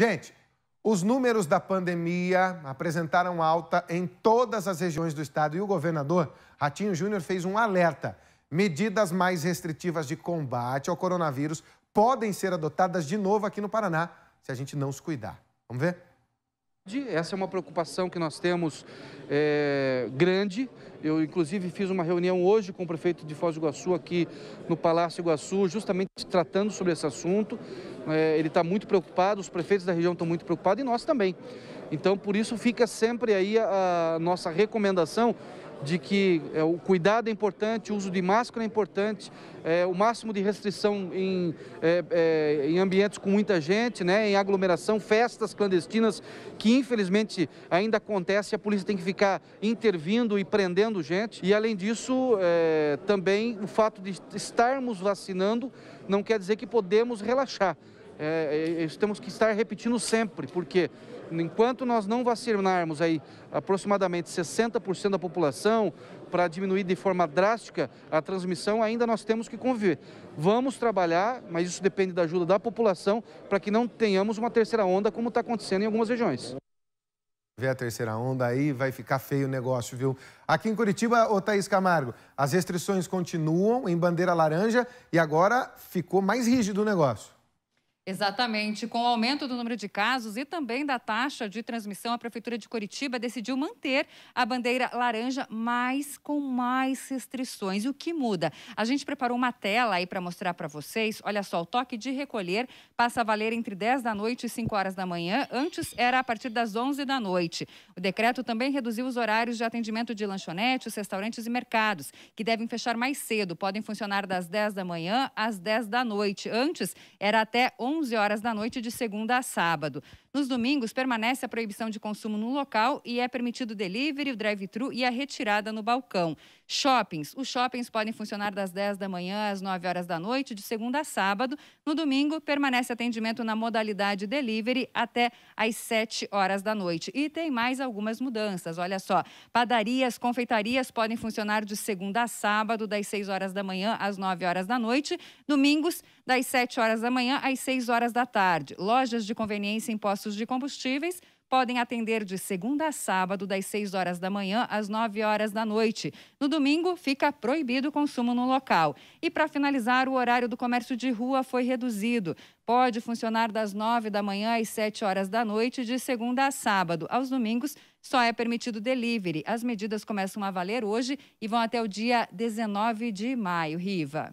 Gente, os números da pandemia apresentaram alta em todas as regiões do estado e o governador Ratinho Júnior fez um alerta. Medidas mais restritivas de combate ao coronavírus podem ser adotadas de novo aqui no Paraná se a gente não se cuidar. Vamos ver? Essa é uma preocupação que nós temos é, grande. Eu, inclusive, fiz uma reunião hoje com o prefeito de Foz do Iguaçu, aqui no Palácio Iguaçu, justamente tratando sobre esse assunto. É, ele está muito preocupado, os prefeitos da região estão muito preocupados e nós também. Então, por isso, fica sempre aí a, a nossa recomendação de que é, o cuidado é importante, o uso de máscara é importante, é, o máximo de restrição em, é, é, em ambientes com muita gente, né, em aglomeração, festas clandestinas, que infelizmente ainda acontece, a polícia tem que ficar intervindo e prendendo gente. E além disso, é, também o fato de estarmos vacinando não quer dizer que podemos relaxar é, isso é, temos que estar repetindo sempre, porque enquanto nós não vacinarmos aí aproximadamente 60% da população para diminuir de forma drástica a transmissão, ainda nós temos que conviver. Vamos trabalhar, mas isso depende da ajuda da população para que não tenhamos uma terceira onda como está acontecendo em algumas regiões ver a terceira onda aí, vai ficar feio o negócio, viu? Aqui em Curitiba, ô Thaís Camargo, as restrições continuam em bandeira laranja e agora ficou mais rígido o negócio. Exatamente. Com o aumento do número de casos e também da taxa de transmissão, a Prefeitura de Curitiba decidiu manter a bandeira laranja, mas com mais restrições. E o que muda? A gente preparou uma tela aí para mostrar para vocês. Olha só, o toque de recolher passa a valer entre 10 da noite e 5 horas da manhã. Antes era a partir das 11 da noite. O decreto também reduziu os horários de atendimento de lanchonetes, restaurantes e mercados, que devem fechar mais cedo. Podem funcionar das 10 da manhã às 10 da noite. Antes era até 11 11 horas da noite de segunda a sábado. Nos domingos, permanece a proibição de consumo no local e é permitido o delivery, o drive-thru e a retirada no balcão. Shoppings. Os shoppings podem funcionar das 10 da manhã às 9 horas da noite, de segunda a sábado. No domingo, permanece atendimento na modalidade delivery até às 7 horas da noite. E tem mais algumas mudanças. Olha só. Padarias, confeitarias podem funcionar de segunda a sábado, das 6 horas da manhã às 9 horas da noite. Domingos, das 7 horas da manhã às 6 horas da tarde. Lojas de conveniência em postos de combustíveis podem atender de segunda a sábado, das 6 horas da manhã às 9 horas da noite. No domingo, fica proibido o consumo no local. E para finalizar, o horário do comércio de rua foi reduzido. Pode funcionar das 9 da manhã às 7 horas da noite, de segunda a sábado. Aos domingos, só é permitido delivery. As medidas começam a valer hoje e vão até o dia 19 de maio. Riva.